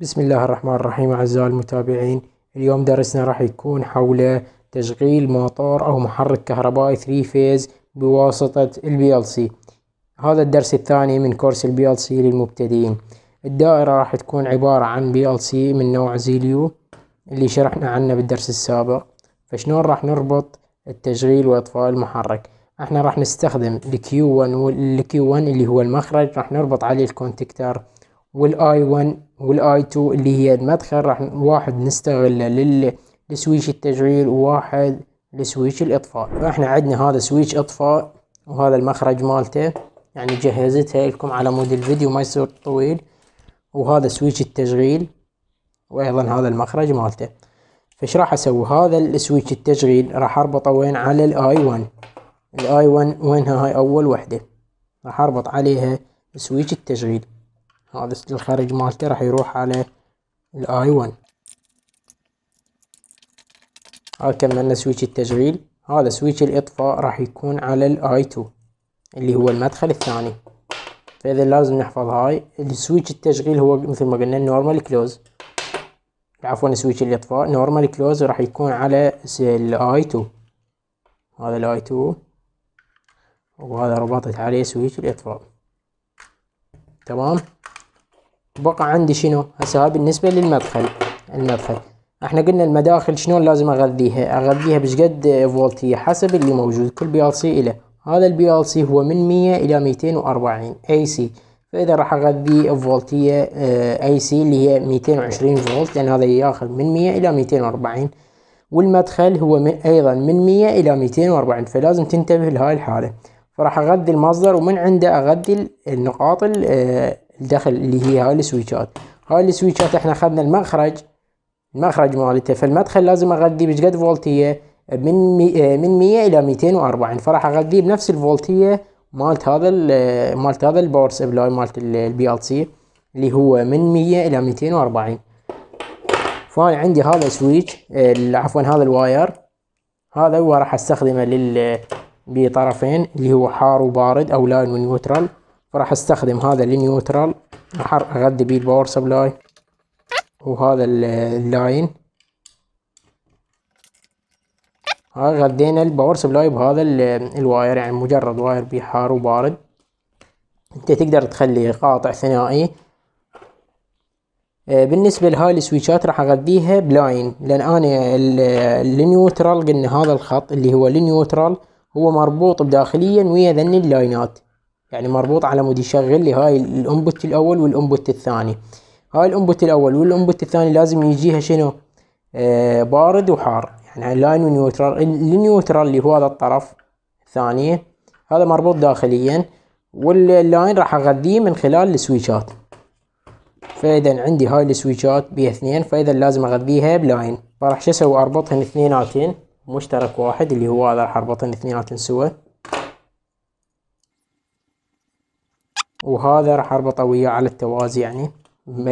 بسم الله الرحمن الرحيم أعزائي المتابعين اليوم درسنا راح يكون حول تشغيل موتور أو محرك كهربائي 3 فيز بواسطة البي ال سي هذا الدرس الثاني من كورس البي ال سي للمبتدئين الدائرة راح تكون عبارة عن بي ال سي من نوع زيليو اللي شرحنا عنه بالدرس السابق فشلون راح نربط التشغيل وإطفاء المحرك احنا راح نستخدم الكيو 1 والكيو 1 اللي هو المخرج راح نربط عليه الكونتكتر والاي 1 والاي 2 اللي هي المدخل راح واحد نستغله للسويتش التشغيل وواحد لسويتش الاطفاء فاحنا عندنا هذا سويتش اطفاء وهذا المخرج مالته يعني جهزتها لكم على مود الفيديو ما يصير طويل وهذا سويتش التشغيل وايضا هذا المخرج مالته فايش راح اسوي هذا السويتش التشغيل راح اربطه وين على الاي 1 الاي 1 وينها هاي اول وحده راح اربط عليها سويتش التشغيل هذا الخارجي مالته راح يروح على الاي 1 هاي كملنا سويتش التشغيل هذا سويتش الاطفاء راح يكون على الاي 2 اللي هو المدخل الثاني فاذا لازم نحفظ هاي السويتش التشغيل هو مثل ما قلنا نورمال كلوز عفوا سويتش الاطفاء نورمال كلوز راح يكون على الاي 2 هذا الاي 2 وهذا ربطت عليه سويتش الاطفاء تمام بقى عندي شنو هسه هاي بالنسبة للمدخل المدخل احنا قلنا المداخل شنو لازم اغذيها اغذيها بشقد فولتية حسب اللي موجود كل بي ال سي له هذا البي ال سي هو من 100 الى 240 اي سي فاذا راح اغذي فولتية اي آه، سي اللي هي 220 فولت لان هذا ياخذ من 100 الى 240 والمدخل هو من ايضا من 100 الى 240 فلازم تنتبه لهاي الحالة فراح اغذي المصدر ومن عنده اغذي النقاط آه، الدخل اللي هي هاي السويتشات هاي السويتشات احنا اخذنا المخرج المخرج مالته فالمدخل لازم اغذيه بشقد فولت هي من مي من 100 الى 240 فراح اغذيه بنفس الفولتيه مالت هذا مالت هذا الباور سبلاي مالت البي ال سي اللي هو من 100 الى 240 فانا عندي هذا سويتش عفوا هذا الواير هذا هو راح استخدمه لل بطرفين اللي هو حار وبارد او لاين ونيوترال فراح استخدم هذا النيوترال راح اغذي بيه الباور سبلاي وهذا اللاين هاي غذينا الباور سبلاي بهذا الواير يعني مجرد واير بيه حار وبارد انت تقدر تخلي قاطع ثنائي آه، بالنسبة لهاي السويتشات راح اغذيها بلاين لان انا النيوترال قلنا هذا الخط اللي هو النيوترال هو مربوط بداخليا ويا ذني اللاينات يعني مربوط على مود يشغل لي هاي الانبوت الاول والانبوت الثاني هاي الانبوت الاول والانبوت الثاني لازم يجيها شنو آه بارد وحار يعني لاين ونيوترال النيوترال اللي هو هذا الطرف الثاني هذا مربوط داخليا واللاين راح اغذيه من خلال السويتشات فاذا عندي هاي السويتشات بيها اثنين فاذا لازم اغذيها بلاين فراح شو اسوي اربطهن اثنيناتين مشترك واحد اللي هو هذا راح اربطهن اثنيناتين سوا وهذا راح اربطه وياه على التوازي يعني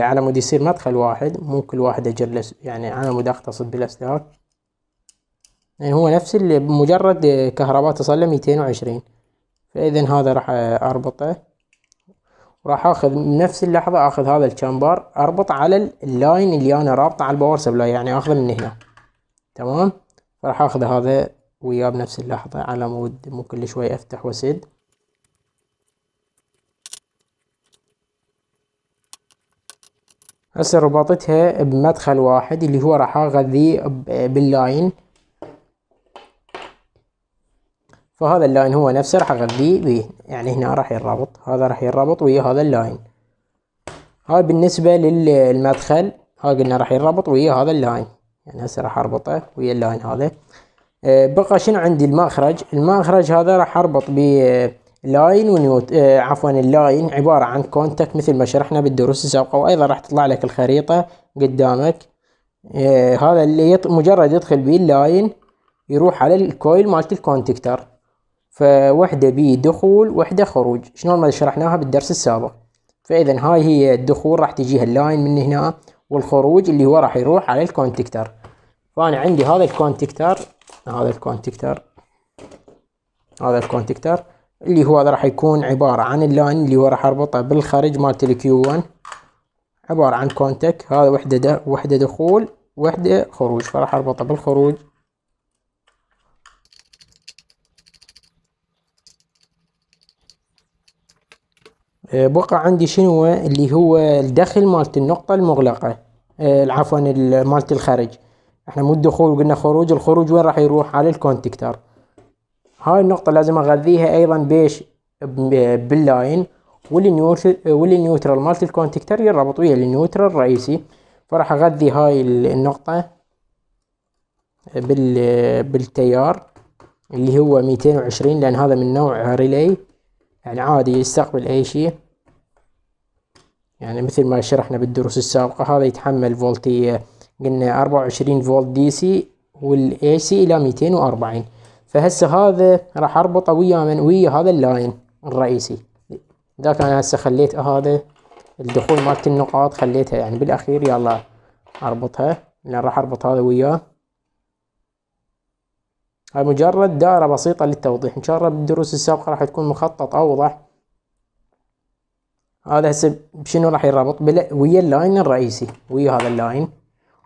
على مود يصير مدخل واحد مو كل واحد اجلس يعني على مود اختصد بالاسلاك يعني هو نفس اللي بمجرد كهرباء تصل له 220 فاذا هذا راح اربطه وراح اخذ بنفس اللحظة اخذ هذا الشامبر اربط على اللاين اللي انا رابطه على الباور سبلاي يعني اخذه من هنا تمام راح اخذ هذا وياه بنفس اللحظة على مود مو كل شوي افتح واسد هسه ربطتها بمدخل واحد اللي هو راح اغذيه باللاين فهذا اللاين هو نفسه راح اغذيه به يعني هنا راح ينربط هذا راح ينربط ويا هذا اللاين هاي بالنسبة للمدخل هاي قلنا راح ينربط ويا هذا اللاين يعني هسه راح اربطه ويا اللاين هذا أه، بقى شنو عندي المخرج المخرج هذا راح اربط به لاين ونيوت آه عفوا اللاين عبارة عن كونتاكت مثل ما شرحنا بالدروس السابقة وأيضا راح تطلع لك الخريطة قدامك آه هذا اللي يط... مجرد يدخل بيه اللاين يروح على الكويل مالت الكونتكتر فوحدة بي دخول وحدة خروج شلون ما شرحناها بالدرس السابق فإذا هاي هي الدخول راح تجيها اللاين من هنا والخروج اللي هو راح يروح على الكونتكتر فأنا عندي هذا الكونتكتر هذا الكونتكتر هذا الكونتكتر اللي هو هذا راح يكون عبارة عن اللاين اللي هو راح اربطه بالخارج مالت الكيو 1 عبارة عن كونتاك هذا وحدة ده وحدة دخول وحدة خروج فراح اربطه بالخروج آه، بقى عندي شنو اللي هو الدخل مالت النقطة المغلقة آه، عفوا مالت الخارج احنا مو الدخول قلنا خروج الخروج وين راح يروح على الكونتكتر هاي النقطة لازم اغذيها ايضا بيش باللاين والنيوترال مالت الكونتكتر يربط ويا النيوترال الرئيسي فراح اغذي هاي النقطة بال بالتيار اللي هو 220 لان هذا من نوع ريلي يعني عادي يستقبل اي شيء يعني مثل ما شرحنا بالدروس السابقة هذا يتحمل فولتية قلنا 24 فولت دي سي والاي سي الى 240 فهسه هذا راح اربطه ويا من ويا هذا اللاين الرئيسي ذاك انا هسه خليت هذا الدخول مالت النقاط خليتها يعني بالاخير يلا اربطها لان راح اربط هذا وياه هاي مجرد دائرة بسيطة للتوضيح ان شاء الله بالدروس السابقة راح تكون مخطط اوضح هذا هسه بشنو راح يربط بلا ويا اللاين الرئيسي ويا هذا اللاين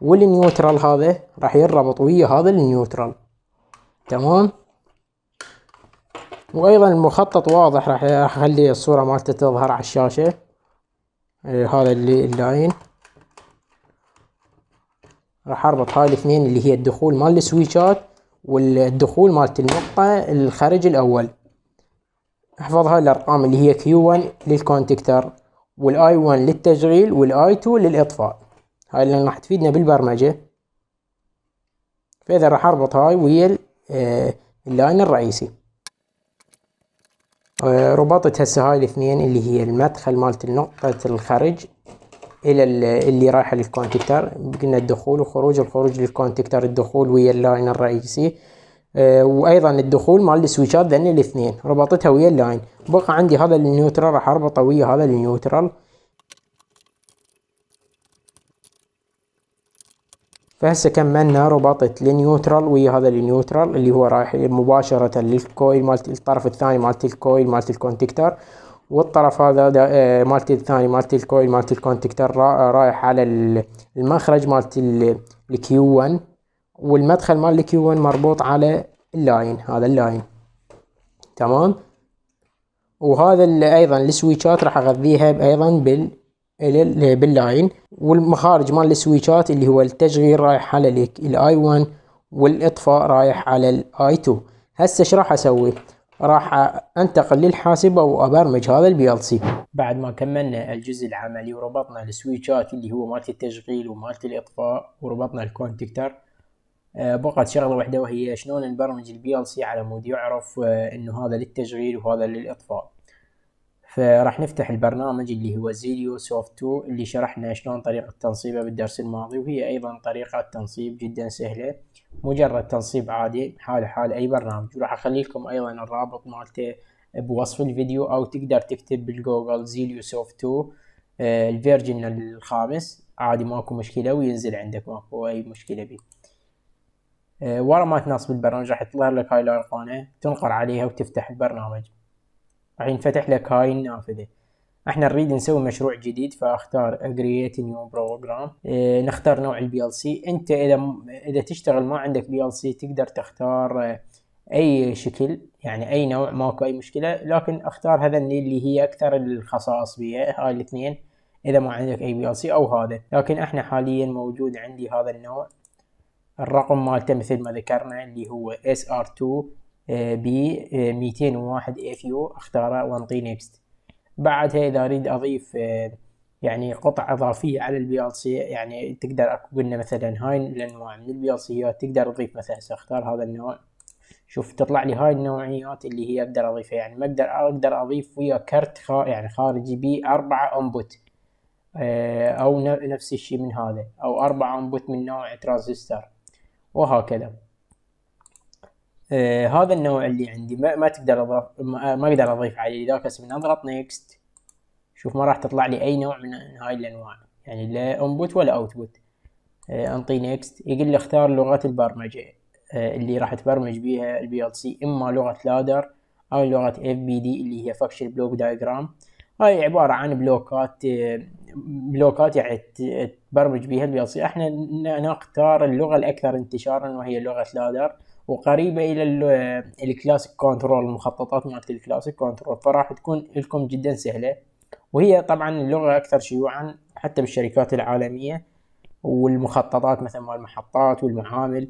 والنيوترال هذا راح يربط ويا هذا النيوترال تمام وايضا المخطط واضح راح اخلي الصورة مالته تظهر على الشاشة إيه، هذا اللي اللاين راح اربط هاي الاثنين اللي هي الدخول مال السويتشات والدخول مالت النقطة الخارج الاول احفظ هاي الارقام اللي هي Q1 للكونتكتر والاي 1 للتشغيل والاي 2 للاطفاء هاي اللي راح تفيدنا بالبرمجة فاذا راح اربط هاي ويا آه، اللاين الرئيسي آه، رباطة هسه هاي الاثنين اللي هي المدخل مالت نقطة الخرج الى اللي رايحه للكونتكتر قلنا الدخول وخروج الخروج للكونتكتر الدخول ويا اللاين الرئيسي آه، وايضا الدخول مال السويتشات ذن الاثنين ربطتها ويا اللاين بقى عندي هذا النيوترال راح اربطه ويا هذا النيوترال فهسه كملنا ربطت النيوترال ويا هذا النيوترال اللي هو رايح مباشرة للكويل مالت الطرف الثاني مالت الكويل مالت الكونتكتر والطرف هذا آه، مالت الثاني مالت الكويل مالت الكونتكتر رايح على المخرج مالت الكيو 1 والمدخل مال الكيو 1 مربوط على اللاين هذا اللاين تمام وهذا ايضا السويتشات راح اغذيها ايضا بال باللاين والمخارج مال السويتشات اللي هو التشغيل رايح على الاي 1 والاطفاء رايح على الاي 2 هسه ايش راح اسوي راح انتقل للحاسبة وابرمج هذا البي ال سي بعد ما كملنا الجزء العملي وربطنا السويتشات اللي هو مالت التشغيل ومالت الاطفاء وربطنا الكونتكتر آه، بقت شغله واحده وهي شلون نبرمج البي ال سي على مود يعرف آه، انه هذا للتشغيل وهذا للاطفاء فراح نفتح البرنامج اللي هو زيليو سوفت 2 اللي شرحنا شلون طريقة تنصيبه بالدرس الماضي وهي أيضا طريقة تنصيب جدا سهلة مجرد تنصيب عادي حال حال أي برنامج وراح أخلي لكم أيضا الرابط مالته بوصف الفيديو أو تقدر تكتب بالجوجل زيليو سوفت 2 الفيرجن الخامس عادي ماكو مشكلة وينزل عندك ماكو أي مشكلة به آه، ورا ما تنصب البرنامج راح تظهر لك هاي الأيقونة تنقر عليها وتفتح البرنامج راح ينفتح لك هاي النافذة احنا نريد نسوي مشروع جديد فاختار اجريت نيو بروجرام نختار نوع البي ال سي انت اذا اذا تشتغل ما عندك بي ال سي تقدر تختار آه، اي شكل يعني اي نوع ماكو اي مشكلة لكن اختار هذا اللي هي اكثر الخصائص بيها هاي الاثنين اذا ما عندك اي بي ال سي او هذا لكن احنا حاليا موجود عندي هذا النوع الرقم مالته مثل ما ذكرنا اللي هو SR2 ب 201 اف يو اختاره وانطي نيكست بعدها اذا اريد اضيف آه، يعني قطع اضافيه على البي ال سي يعني تقدر اكو قلنا مثلا هاي الانواع من البي ال سي تقدر تضيف مثلا اختار هذا النوع شوف تطلع لي هاي النوعيات اللي هي اقدر اضيفها يعني ما اقدر اقدر اضيف ويا كرت خار يعني خارجي بي اربعة انبوت آه، او نفس الشيء من هذا او اربعة انبوت من نوع ترانزستور وهكذا آه هذا النوع اللي عندي ما, ما تقدر اضاف ما, آه، ما اقدر اضيف عليه لذلك من اضغط نيكست شوف ما راح تطلع لي اي نوع من هاي الانواع يعني لا انبوت ولا اوتبوت آه انطي نيكست يقول لي اختار لغه البرمجه آه اللي راح تبرمج بيها البي ال سي اما لغه لادر او لغه اف بي دي اللي هي فاكشن بلوك دايجرام هاي عباره عن بلوكات آه، بلوكات يعني تبرمج بيها البي ال سي احنا نختار اللغه الاكثر انتشارا وهي لغه لادر وقريبه الى الكلاسيك كنترول المخططات مالت الكلاسيك كنترول فراح تكون لكم جدا سهله وهي طبعا اللغه اكثر شيوعا حتى بالشركات العالميه والمخططات مثل مال المحطات والمعامل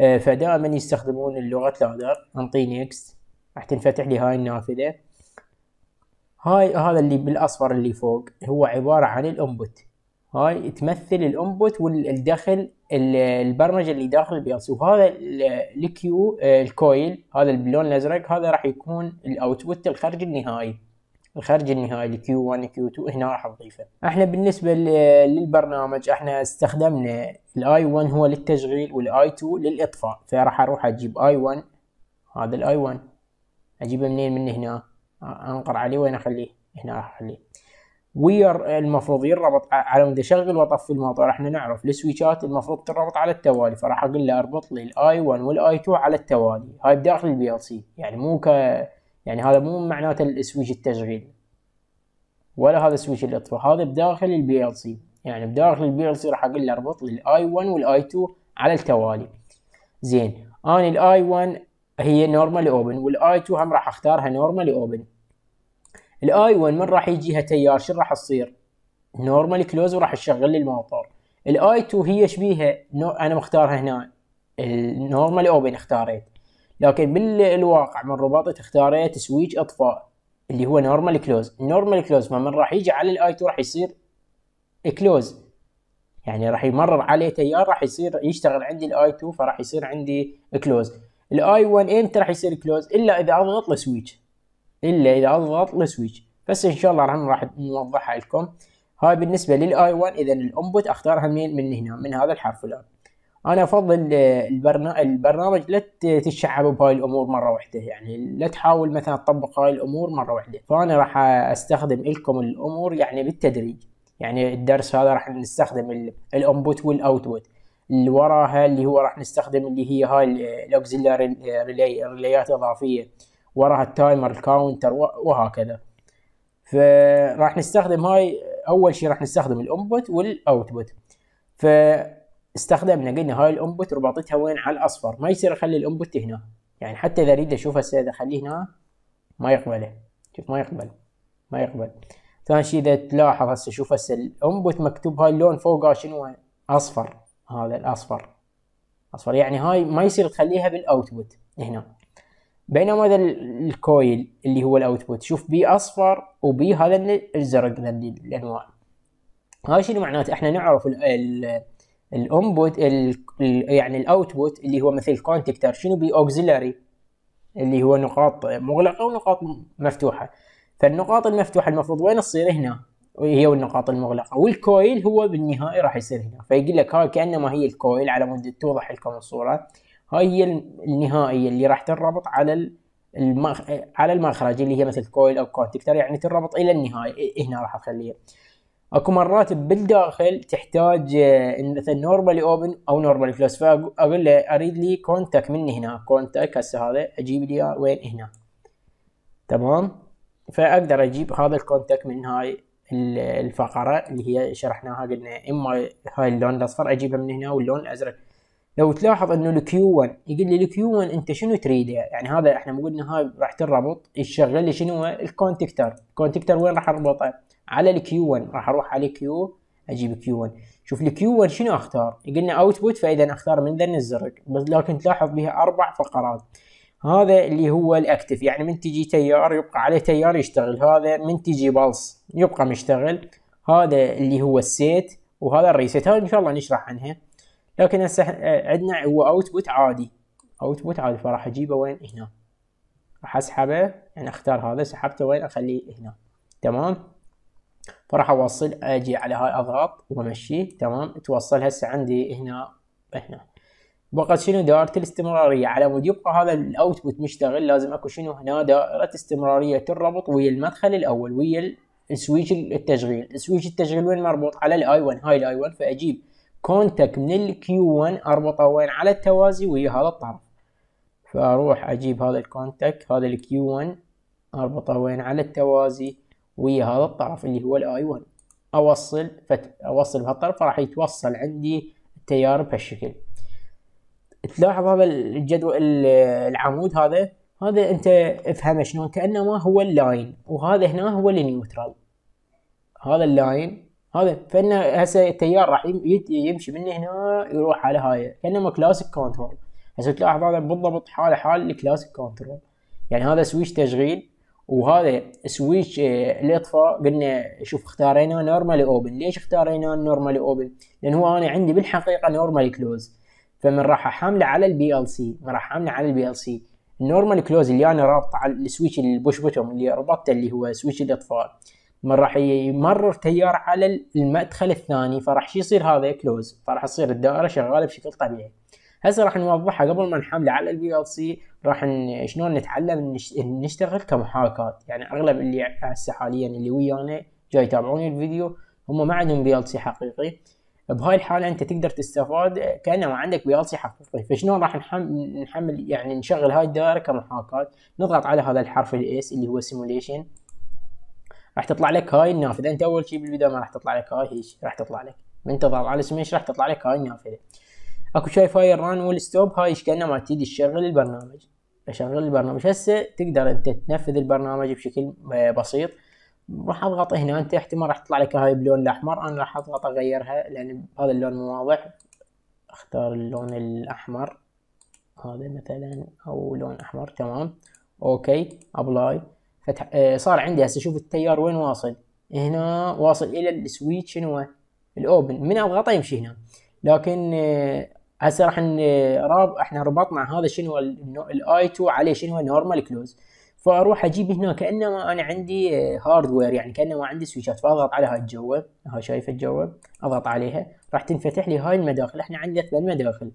آه، فدائما يستخدمون اللغه لادر انطي نيكست راح تنفتح لي هاي النافذه هاي هذا اللي بالاصفر اللي فوق هو عباره عن الانبوت هاي تمثل الانبوت والدخل البرمجه اللي داخل البي سي وهذا الكيو آه، الكويل هذا باللون الازرق هذا راح يكون الاوتبوت الخرج النهائي الخرج النهائي الكيو 1 كيو 2 هنا راح نضيفه احنا بالنسبه للبرنامج احنا استخدمنا الاي 1 هو للتشغيل والاي 2 للاطفاء فراح اروح اجيب اي 1 هذا الاي 1 اجيبه منين من هنا انقر عليه وين اخليه هنا راح اخليه ويا المفروض ينربط على مود اشغل واطفي الموتور احنا نعرف السويتشات المفروض تربط على التوالي فراح اقول له اربط لي الاي 1 والاي 2 على التوالي هاي بداخل البي ال سي يعني مو ك يعني هذا مو معناته السويتش التشغيل ولا هذا سويتش الاطفاء هذا بداخل البي ال سي يعني بداخل البي ال سي راح اقول له اربط لي الاي 1 والاي 2 على التوالي زين انا الاي 1 هي نورمالي اوبن والاي 2 هم راح اختارها نورمالي اوبن الاي 1 من راح يجيها تيار شو راح تصير؟ نورمال كلوز وراح تشغل لي الموتور الاي 2 هي شبيها نو... انا مختارها هنا النورمال اوبن اختاريت لكن بالواقع من رباطة اختاريت سويتش اطفاء اللي هو نورمال كلوز نورمال كلوز من راح يجي على الاي 2 راح يصير كلوز يعني راح يمرر عليه تيار راح يصير يشتغل عندي الاي 2 فراح يصير عندي كلوز الاي 1 امتى راح يصير كلوز الا اذا اضغط له سويتش الا اذا اضغط السويتش بس ان شاء الله راح نوضحها لكم هاي بالنسبه للاي 1 اذا الانبوت اختارها من من هنا من هذا الحرف الان انا افضل البرنامج لا تتشعب بهاي الامور مره واحده يعني لا تحاول مثلا تطبق هاي الامور مره واحده فانا راح استخدم لكم الامور يعني بالتدريج يعني الدرس هذا راح نستخدم الانبوت والاوتبوت اللي وراها اللي هو راح نستخدم اللي هي هاي الاوكسيلاري ريلي ريليات اضافيه وراها التايمر الكاونتر وهكذا فراح نستخدم هاي اول شيء راح نستخدم الانبوت والاوتبوت فاستخدمنا قلنا هاي الانبوت ربطتها وين على الاصفر ما يصير اخلي الانبوت هنا يعني حتى اذا اريد اشوف هسه اذا اخليه هنا ما يقبله شوف ما يقبل ما يقبل ثاني شيء اذا تلاحظ هسه شوف هسه الانبوت مكتوب هاي اللون فوقه شنو اصفر هذا الاصفر اصفر يعني هاي ما يصير تخليها بالاوتبوت هنا بينما هذا الكويل اللي هو الاوتبوت شوف بي اصفر وبي هذا الازرق الانواع هاي شنو معناته احنا نعرف الانبوت يعني الاوتبوت اللي هو مثل الكونتكتر شنو بي اوكسيلاري اللي هو نقاط مغلقه ونقاط مفتوحه فالنقاط المفتوحه المفروض وين تصير هنا هي والنقاط المغلقه والكويل هو بالنهايه راح يصير هنا فيقول لك هاي كانما هي الكويل على مود توضح لكم الصوره هاي هي النهائيه اللي راح تنربط على المخ... على المخرج اللي هي مثل كويل او كونتكتر يعني تنربط الى النهايه هنا راح اخليها اكو مرات بالداخل تحتاج آه، مثل نورمالي اوبن او نورمالي كلوز فاقول له اريد لي كونتاك من هنا كونتاك هسه هذا اجيب لي اياه وين هنا تمام فاقدر اجيب هذا الكونتاك من هاي الفقره اللي هي شرحناها قلنا اما هاي اللون الاصفر اجيبها من هنا واللون الازرق لو تلاحظ انه الكيو 1 يقول لي الكيو 1 انت شنو تريده يعني هذا احنا قلنا هاي راح تنربط يشغل لي شنو الكونتكتر الكونتكتر وين راح اربطه على الكيو 1 راح اروح على كيو اجيب كيو 1 شوف الكيو 1 شنو اختار قلنا اوتبوت فاذا اختار من ذن الزرق بس لكن تلاحظ بها اربع فقرات هذا اللي هو الاكتف يعني من تجي تيار يبقى عليه تيار يشتغل هذا من تجي بلس يبقى مشتغل هذا اللي هو السيت وهذا الريسيت هذا ان شاء الله نشرح عنها لكن هسه آه، عندنا هو اوتبوت عادي اوتبوت عادي فراح اجيبه وين هنا راح اسحبه يعني اختار هذا سحبته وين اخليه هنا تمام فراح اوصل اجي على هاي اضغط وامشيه تمام توصل هسه عندي هنا هنا وقت شنو دائرة الاستمرارية على مود يبقى هذا الاوتبوت مشتغل لازم اكو شنو هنا دائرة استمرارية تربط ويا المدخل الاول ويا السويتش التشغيل، السويتش التشغيل وين مربوط على الاي 1 هاي الاي 1 فاجيب كونتك من الكيو 1 اربطه وين على التوازي ويا هذا الطرف فاروح اجيب هذا الكونتك هذا الكيو 1 اربطه وين على التوازي ويا هذا الطرف اللي هو الاي 1 اوصل فت... اوصل بهالطرف راح يتوصل عندي التيار بهالشكل تلاحظ هذا الجدول العمود هذا هذا انت افهمه شلون كانه ما هو اللاين وهذا هنا هو النيوترال هذا اللاين هذا فان هسه التيار راح يمشي من هنا يروح على هاي كانه كلاسيك كنترول هسه تلاحظ هذا بالضبط حاله حال الكلاسيك كنترول يعني هذا سويتش تشغيل وهذا سويتش آه، الاطفاء قلنا شوف اختارينا نورمالي اوبن ليش اختارينا نورمالي اوبن لان هو انا عندي بالحقيقه نورمالي كلوز فمن راح احمله على البي ال سي من راح احمله على البي ال سي النورمال كلوز اللي انا رابطه على السويتش البوش بوتوم اللي ربطته اللي هو سويتش الاطفاء من راح يمرر تيار على المدخل الثاني فراح شو يصير هذا كلوز فراح تصير الدائره شغاله بشكل طبيعي هسه راح نوضحها قبل ما نحمله على البي ال سي راح شلون نتعلم نشتغل كمحاكاه يعني اغلب اللي هسه حاليا اللي ويانا جاي يتابعون الفيديو هم ما عندهم بي ال سي حقيقي بهاي الحالة انت تقدر تستفاد كأنه ما عندك بي ال سي حقيقي فشلون راح نحمل يعني نشغل هاي الدائرة كمحاكاة نضغط على هذا الحرف الاس اللي هو سيموليشن راح تطلع لك هاي النافذه انت اول شيء بالبدايه ما راح تطلع لك هاي هيك راح تطلع لك من تضغط على سميش راح تطلع لك هاي النافذه اكو شايف هاي الران والستوب هاي ايش كانه ما تيجي تشغل البرنامج اشغل البرنامج هسه تقدر انت تنفذ البرنامج بشكل آه، بسيط راح اضغط هنا انت احتمال راح تطلع لك هاي باللون الاحمر انا راح اضغط اغيرها لان هذا اللون مو واضح اختار اللون الاحمر هذا مثلا او لون احمر تمام اوكي ابلاي فتح آه، صار عندي هسه شوف التيار وين واصل هنا واصل الى السويتش شنو الاوبن من اضغطه يمشي هنا لكن آه، هسه راح نراب احنا ربطنا هذا شنو الاي 2 عليه شنو نورمال كلوز فاروح اجيب هنا كانما انا عندي هاردوير آه، يعني كانما عندي سويتشات فاضغط على هاي الجوه ها شايفه الجوه اضغط عليها راح تنفتح لي هاي المداخل احنا عندنا ثمان مداخل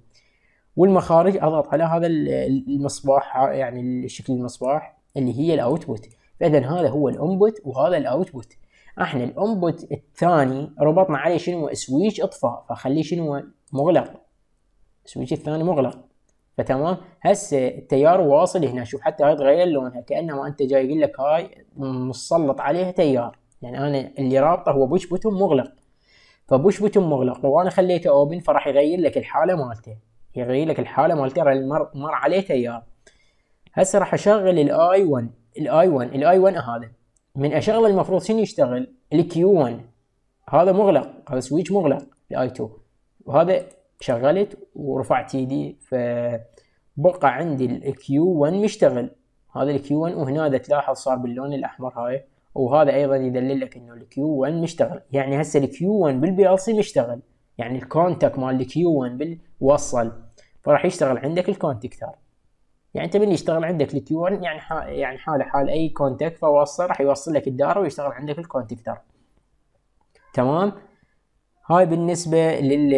والمخارج اضغط على هذا المصباح يعني شكل المصباح اللي هي الاوتبوت فاذا هذا هو الانبوت وهذا الاوتبوت احنا الانبوت الثاني ربطنا عليه شنو سويتش اطفاء فخليه شنو مغلق السويتش الثاني مغلق فتمام هسه التيار واصل هنا شوف حتى هاي تغير لونها كانما انت جاي يقول لك هاي مسلط عليها تيار يعني انا اللي رابطه هو بوش بوتون مغلق فبوش بوتون مغلق وانا خليته اوبن فراح يغير لك الحاله مالته يغير لك الحاله مالته مر, مر عليه تيار هسه راح اشغل الاي 1 الاي 1 الاي 1 هذا من اشغله المفروض شنو يشتغل الكيو 1 هذا مغلق هذا سويتش مغلق الاي 2 وهذا شغلت ورفعت ايدي فبقى عندي الكيو 1 مشتغل هذا الكيو 1 وهنا اذا تلاحظ صار باللون الاحمر هاي وهذا ايضا يدلل لك انه الكيو 1 مشتغل يعني هسه الكيو 1 بالبي ال سي مشتغل يعني الكونتاكت مال الكيو 1 بالوصل فراح يشتغل عندك الكونتكتر يعني انت من يشتغل عندك الكيون يعني يعني حاله حال اي كونتاكت فوصل راح يوصل لك الدار ويشتغل عندك الكونتاكتر تمام هاي بالنسبه لل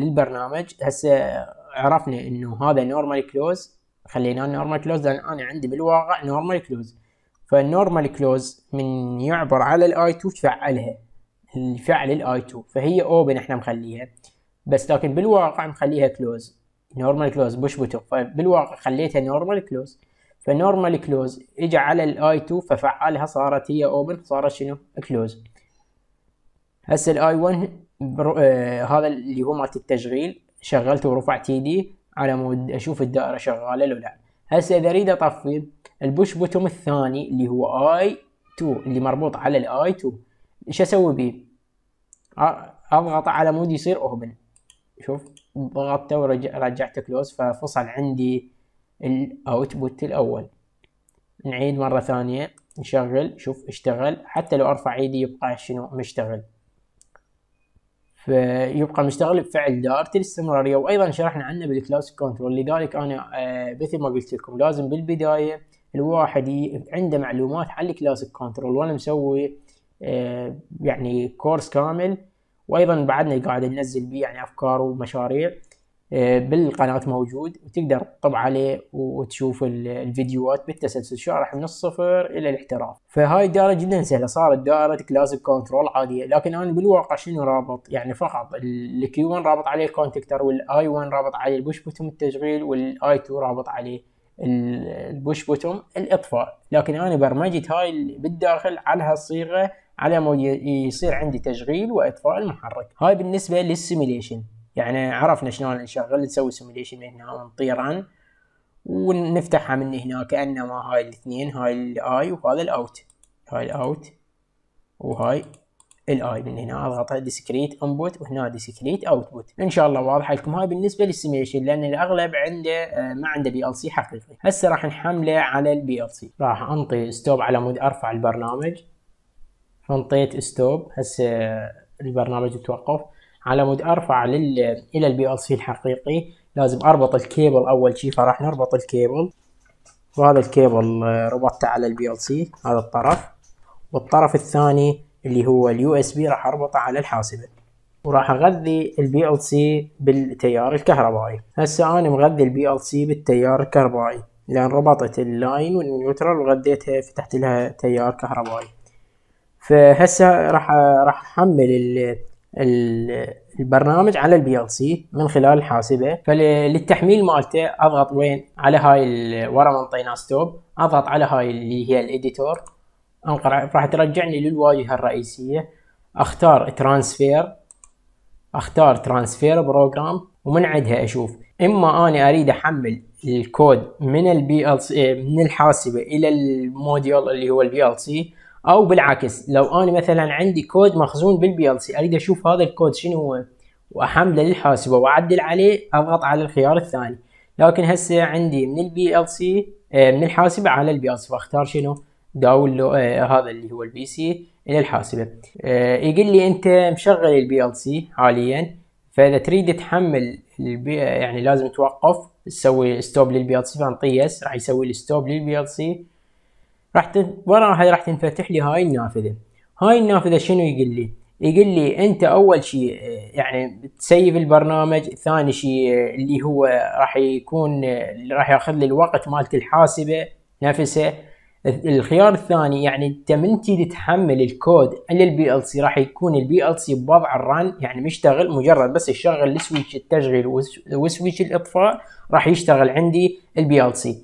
للبرنامج هسه عرفنا انه هذا نورمال كلوز خليناه نورمال كلوز لان انا عندي بالواقع نورمال كلوز فالنورمال كلوز من يعبر على الاي 2 تفعلها الفعل الاي 2 فهي اوبن احنا مخليها بس لكن بالواقع مخليها كلوز نورمال كلوز بوش بوتو فبالواقع خليتها نورمال كلوز فنورمال كلوز اجى على الاي 2 ففعلها صارت هي اوبن صارت شنو كلوز هسه الاي آه، 1 هذا اللي هو مالت التشغيل شغلته ورفعت ايدي على مود اشوف الدائره شغاله لو لا هسه اذا اريد اطفي البوش بوتوم الثاني اللي هو اي 2 اللي مربوط على الاي 2 ايش اسوي بيه اضغط على مود يصير اوبن شوف ضغطته ورجعته كلوز ففصل عندي الاوتبوت الاول نعيد مرة ثانية نشغل شوف اشتغل حتى لو ارفع ايدي يبقى شنو مشتغل فيبقى مشتغل بفعل دائرة الاستمرارية وايضا شرحنا عنه بالكلاس كنترول لذلك انا آه، مثل ما قلت لكم لازم بالبداية الواحد عنده معلومات عن الكلاسيك كنترول وانا مسوي آه، يعني كورس كامل وايضا بعدنا قاعد ننزل بيه يعني افكار ومشاريع آه، بالقناة موجود وتقدر تطب عليه وتشوف الفيديوهات بالتسلسل شارح من الصفر الى الاحتراف فهاي الدائرة جدا سهلة صارت دائرة كلاسيك كنترول عادية لكن انا بالواقع شنو رابط يعني فقط الكيو 1 رابط عليه الكونتكتر والاي 1 رابط عليه البوش بوتوم التشغيل والاي 2 رابط عليه البوش بوتوم الاطفاء لكن انا برمجت هاي بالداخل على هالصيغه على مود يصير عندي تشغيل واطفاء المحرك هاي بالنسبه للسيميليشن يعني عرفنا شلون نشغل نسوي سيميليشن من هنا ونطير عن ونفتحها من هنا كانما هاي الاثنين هاي الاي وهذا الاوت هاي الاوت وهاي الاي من هنا اضغط ديسكريت انبوت وهنا ديسكريت اوتبوت ان شاء الله واضحه لكم هاي بالنسبه للسيميليشن لان الاغلب عنده آه، ما عنده بي ال سي حقيقي هسه راح نحمله على البي ال سي راح انطي ستوب على مود ارفع البرنامج فانطيت ستوب هسه البرنامج يتوقف على مود ارفع لل الى البي ال سي الحقيقي لازم اربط الكيبل اول شي فراح نربط الكيبل وهذا الكيبل آه، ربطته على البي ال سي هذا الطرف والطرف الثاني اللي هو اليو اس بي راح اربطه على الحاسبه وراح اغذي البي ال سي بالتيار الكهربائي هسه انا مغذي البي ال سي بالتيار الكهربائي لان ربطت اللاين والنيوترال وغذيتها فتحت لها تيار كهربائي فهسه راح راح احمل ال البرنامج على البي ال سي من خلال الحاسبه فللتحميل مالته اضغط وين على هاي ورا ما انطيناه ستوب اضغط على هاي اللي هي الاديتور انقر راح ترجعني للواجهه الرئيسيه اختار ترانسفير اختار ترانسفير بروجرام ومن عندها اشوف اما انا اريد احمل الكود من البي ال سي من الحاسبه الى الموديول اللي هو البي ال سي او بالعكس لو انا مثلا عندي كود مخزون بالبي ال سي اريد اشوف هذا الكود شنو هو واحمله للحاسبه واعدل عليه اضغط على الخيار الثاني لكن هسه عندي من البي ال سي آه، من الحاسبه على البي ال سي فاختار شنو داونلود آه هذا اللي هو البي سي الى الحاسبه آه يقول لي انت مشغل البي ال سي حاليا فاذا تريد تحمل البي يعني لازم توقف تسوي ستوب للبي ال سي فانطيه يس راح يسوي لي ستوب للبي ال سي راح تن... وراها راح تنفتح لي هاي النافذه هاي النافذه شنو يقول لي يقول لي انت اول شيء يعني تسيف البرنامج ثاني شيء اللي هو راح يكون راح ياخذ لي الوقت مالت الحاسبه نفسه الخيار الثاني يعني انت من تيجي تحمل الكود على البي ال سي راح يكون البي ال سي بوضع الرن يعني مشتغل مجرد بس تشغل السويتش التشغيل وسويتش الاطفاء راح يشتغل عندي البي ال سي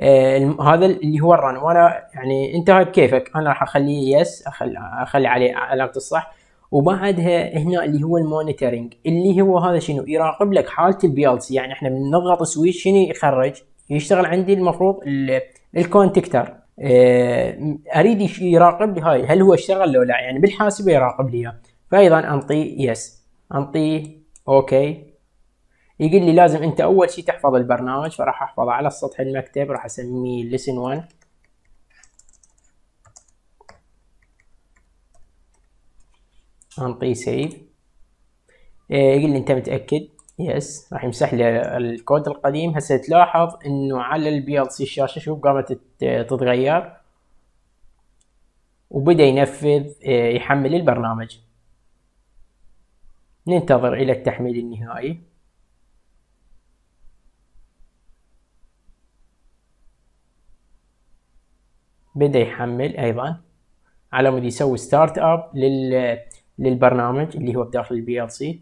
آه، هذا اللي هو الرن وانا يعني انت هاي بكيفك انا راح اخليه يس اخلي, أخلي عليه علامه الصح وبعدها هنا اللي هو المونيتورنج اللي هو هذا شنو يراقب لك حاله البي ال سي يعني احنا بنضغط سويتش شنو يخرج يشتغل عندي المفروض الكونتكتر آه، اريد يراقب لي هاي هل هو اشتغل لو لا يعني بالحاسبه يراقب لي اياه فايضا انطيه يس انطيه اوكي يقول لي لازم انت اول شيء تحفظ البرنامج فراح احفظه على سطح المكتب راح اسميه ليسن 1 انطي سيف يقول لي انت متاكد يس راح يمسح لي الكود القديم هسه تلاحظ انه على البي ال سي الشاشه شوف قامت تتغير وبدا ينفذ إيه، يحمل البرنامج ننتظر الى التحميل النهائي بدا يحمل ايضا على مود يسوي ستارت اب لل للبرنامج اللي هو بداخل البي ال سي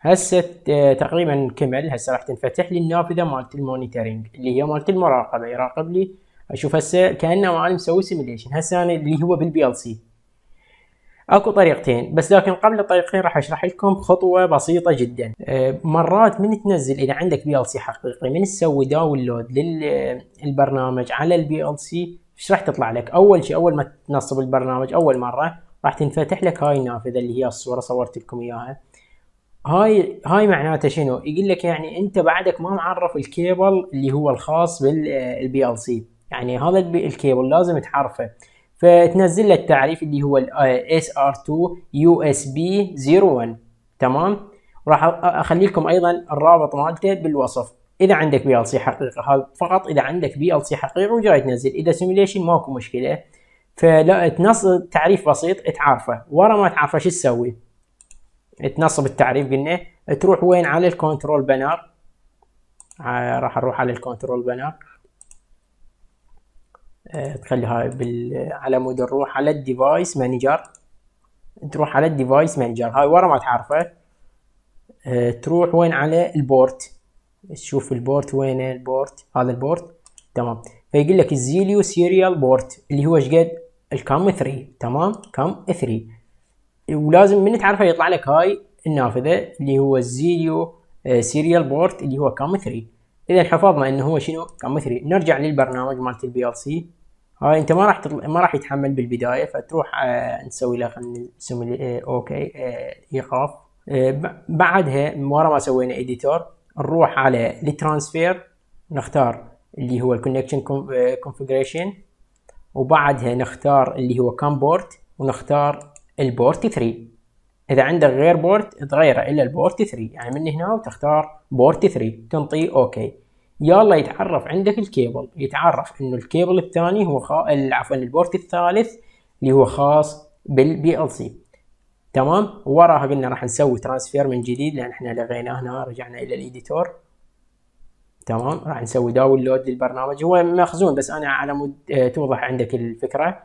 هسه تقريبا كمل هسه راح تنفتح لي النافذه مالت المونيتورنج اللي هي مالت المراقبه يراقب لي اشوف هسه كانه انا مسوي سيميليشن هسه انا اللي هو بالبي ال سي اكو طريقتين بس لكن قبل الطريقتين راح اشرح لكم خطوه بسيطه جدا آه، مرات من تنزل اذا عندك بي ال سي حقيقي من تسوي داونلود للبرنامج آه، على البي ال سي ايش راح تطلع لك اول شيء اول ما تنصب البرنامج اول مره راح تنفتح لك هاي النافذه اللي هي الصوره صورت لكم اياها هاي هاي معناته شنو يقول لك يعني انت بعدك ما معرف الكيبل اللي هو الخاص بالبي آه، ال سي يعني هذا الكيبل لازم تعرفه فتنزل لك التعريف اللي هو SR2 USB 01 تمام راح اخلي لكم ايضا الرابط مالته بالوصف اذا عندك بي ال سي حقيقي هذا فقط اذا عندك بي ال سي حقيقي وجاي تنزل اذا سيميليشن ماكو مشكله فلا تنصب تعريف بسيط تعرفه ورا ما تعرفه شو تسوي تنصب التعريف قلنا تروح وين على الكنترول بانر آه، راح نروح على الكنترول بانر آه، تخلي هاي بال... على مود نروح على الديفايس مانجر تروح على الديفايس مانجر هاي ورا ما تعرفه آه، تروح وين على البورت تشوف البورت وين البورت هذا البورت تمام فيقول لك الزيليو سيريال بورت اللي هو شقد الكام 3 تمام كام 3 ولازم من تعرفه يطلع لك هاي النافذه اللي هو الزيليو سيريال بورت اللي هو كام 3 اذا حفظنا انه هو شنو كام 3 نرجع للبرنامج مالت البي ال سي هاي انت ما راح تطل... ما راح يتحمل بالبدايه فتروح آه نسوي له خلينا نسوي آه اوكي آه ايقاف آه بعدها ورا ما سوينا اديتور نروح على الترانسفير نختار اللي هو الكونكشن كونفجريشن آه، وبعدها نختار اللي هو كم بورت ونختار البورت 3 اذا عندك غير بورت تغيره الى البورت 3 يعني من هنا وتختار بورت 3 تنطي اوكي يلا يتعرف عندك الكيبل يتعرف انه الكيبل الثاني هو خ... عفوا البورت الثالث اللي هو خاص بالبي ال سي تمام وراها قلنا راح نسوي ترانسفير من جديد لان احنا لغيناه هنا رجعنا الى الايديتور تمام راح نسوي داونلود للبرنامج هو مخزون بس انا على مود آه، توضح عندك الفكره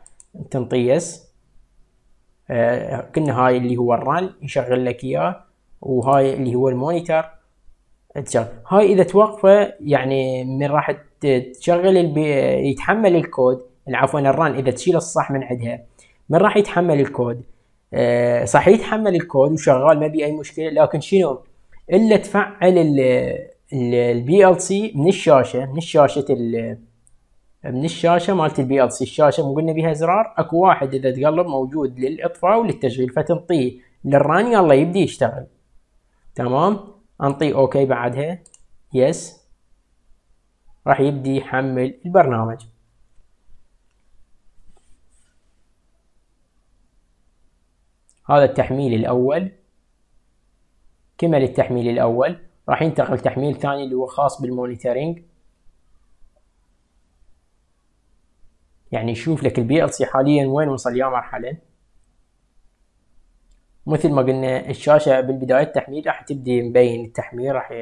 تنطيس آه كنا هاي اللي هو الران يشغل لك اياه وهاي اللي هو المونيتر تشغل هاي اذا توقفه يعني من راح تشغل البي... يتحمل الكود عفوا الران اذا تشيل الصح من عندها من راح يتحمل الكود آه، صح يتحمل الكود وشغال ما بي اي مشكله لكن شنو الا تفعل البي ال سي من الشاشه من الشاشه من الشاشه مالت البي ال سي الشاشه مو قلنا بيها زرار اكو واحد اذا تقلب موجود للاطفاء وللتشغيل فتنطيه للران يلا يبدي يشتغل تمام انطي اوكي بعدها يس راح يبدي يحمل البرنامج هذا التحميل الاول كمل التحميل الاول راح ينتقل تحميل ثاني اللي هو خاص بالمونيتورينج يعني يشوف لك البي ال سي حاليا وين وصل يا مرحله مثل ما قلنا الشاشة بالبداية التحميل راح تبدي مبين التحميل راح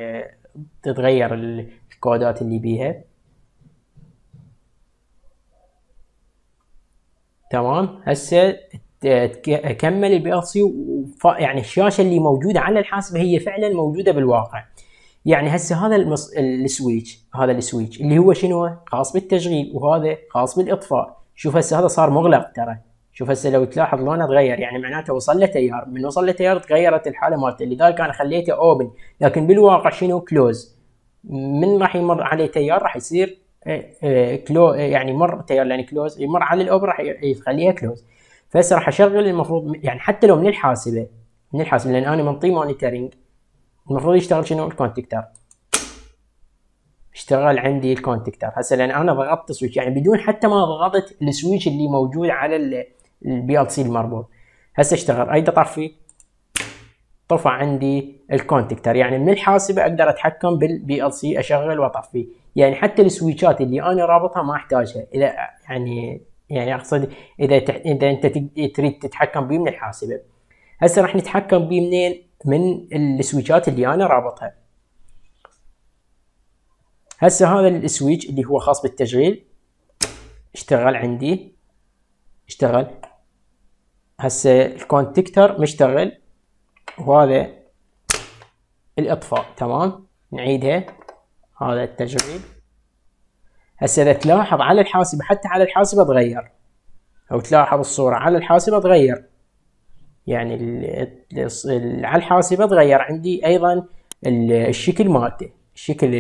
تتغير الكودات اللي بيها تمام هسه اكمل البي ال سي يعني الشاشه اللي موجوده على الحاسبه هي فعلا موجوده بالواقع يعني هسه هذا المص... السويتش هذا السويتش اللي هو شنو خاص بالتشغيل وهذا خاص بالاطفاء شوف هسه هذا صار مغلق ترى شوف هسه لو تلاحظ لونه تغير يعني معناته وصل له تيار من وصل له تيار تغيرت الحاله مالته لذلك انا خليته اوبن لكن بالواقع شنو كلوز من راح يمر عليه تيار راح يصير كلو إيه، إيه، إيه، يعني يمر تيار لان كلوز يمر على الاوبن راح يخليها كلوز فهسه راح اشغل المفروض يعني حتى لو من الحاسبه من الحاسبه لان انا منطي مونيتورنج المفروض يشتغل شنو الكونتكتر اشتغل عندي الكونتكتر هسه لان انا ضغطت سويتش يعني بدون حتى ما ضغطت السويتش اللي موجود على البي ال سي المربوط هسه اشتغل اي طرفي طفى عندي الكونتكتر يعني من الحاسبه اقدر اتحكم بالبي ال سي اشغل واطفي يعني حتى السويتشات اللي انا رابطها ما احتاجها اذا يعني يعني اقصد اذا تح... اذا انت تريد تتحكم بيه من الحاسبه هسه راح نتحكم بيه منين من السويتشات اللي انا رابطها هسه هذا السويتش اللي هو خاص بالتشغيل اشتغل عندي اشتغل هسه الكونتكتر مشتغل وهذا الاطفاء تمام نعيدها هذا التشغيل هسه اذا تلاحظ على الحاسبه حتى على الحاسبه تغير او تلاحظ الصوره على الحاسبه تغير يعني على الحاسبه تغير عندي ايضا الشكل مالته شكل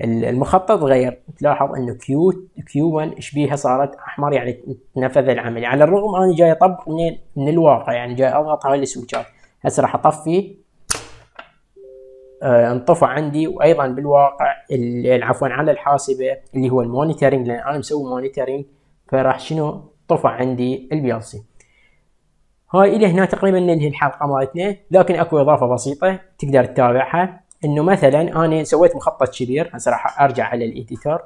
المخطط غير تلاحظ انه كيو كيو 1 بيها صارت احمر يعني نفذ العمل على الرغم اني جاي اطبق من من الواقع يعني جاي اضغط هاي السويتشات هسه راح اطفي آه انطفى عندي وايضا بالواقع عفوا على الحاسبه اللي هو المونيتورنج لان انا مسوي مونيتورنج فراح شنو طفى عندي البي ال سي هاي الى هنا تقريبا ننهي الحلقه مالتنا لكن اكو اضافه بسيطه تقدر تتابعها انه مثلا انا سويت مخطط كبير هسه راح ارجع على الايديتور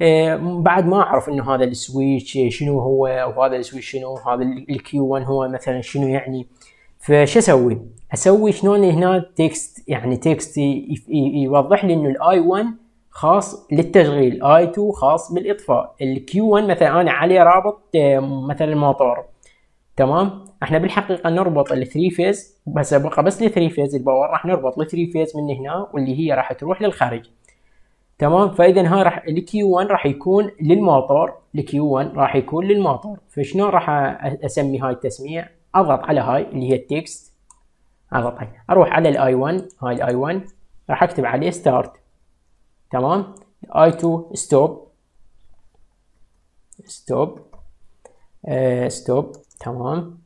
إيه، بعد ما اعرف انه هذا السويتش شنو هو وهذا السويتش شنو هذا الكيو 1 هو مثلا شنو يعني فش اسوي؟ اسوي شلون هنا تكست يعني تكست يوضح لي انه الاي 1 خاص للتشغيل، اي 2 خاص بالاطفاء، الكيو 1 مثلا انا عليه رابط إيه، مثلا موتور تمام احنا بالحقيقه نربط الثري فيز بس بقى بس الثري فيز الباور راح نربط الثري فيز من هنا واللي هي راح تروح للخارج تمام فاذا هاي راح الكيو 1 راح يكون للموتور الكيو 1 راح يكون للموتور فشنو راح اسمي هاي التسميه اضغط على هاي اللي هي التكست اضغط هاي اروح على الاي 1 هاي الاي 1 راح اكتب عليه ستارت تمام اي 2 ستوب ستوب ستوب تمام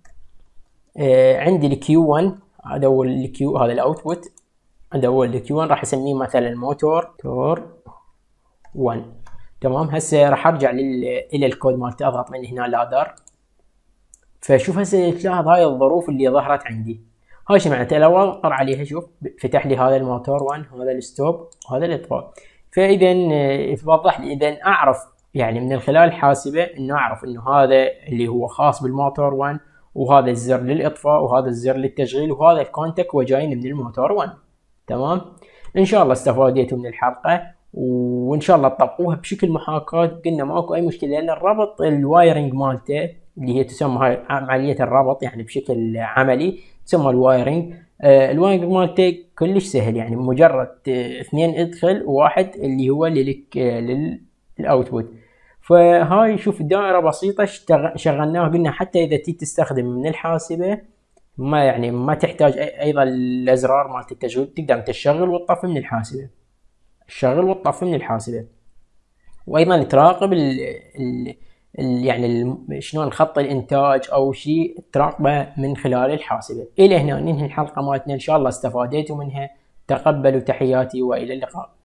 آه عندي الكيو 1 هذا هو الكيو هذا الاوتبوت هذا هو الكيو 1 راح اسميه مثلا موتور تور 1 تمام هسه راح ارجع لل الى الكود مالتي اضغط من هنا لادر فشوف هسه تلاحظ هاي الظروف اللي ظهرت عندي هاي شو معناته الاول طلع عليها شوف فتح لي هذا الموتور 1 هذا الستوب وهذا الاطفاء فاذا بوضح آه، لي اذا اعرف يعني من خلال الحاسبه انه اعرف انه هذا اللي هو خاص بالموتور 1 وهذا الزر للاطفاء وهذا الزر للتشغيل وهذا الكونتاك وجاين من الموتور 1 تمام ان شاء الله استفاديتوا من الحلقه وان شاء الله تطبقوها بشكل محاكاه قلنا ماكو اي مشكله لان الربط الوايرنج مالته اللي هي تسمى هاي عمليه الربط يعني بشكل عملي تسمى الوايرنج آه الوايرنج مالته كلش سهل يعني مجرد آه، اثنين ادخل وواحد اللي هو للك آه، للاوتبوت فهاي شوف دائرة بسيطة شغلناها قلنا حتى إذا تي تستخدم من الحاسبة ما يعني ما تحتاج أيضا الأزرار مالت التشغيل تقدر تشغل وتطفي من الحاسبة الشغل والطفي من الحاسبة وأيضا تراقب ال ال يعني شلون خط الانتاج او شيء تراقبه من خلال الحاسبه الى هنا ننهي الحلقه مالتنا ان شاء الله استفاديتوا منها تقبلوا تحياتي والى اللقاء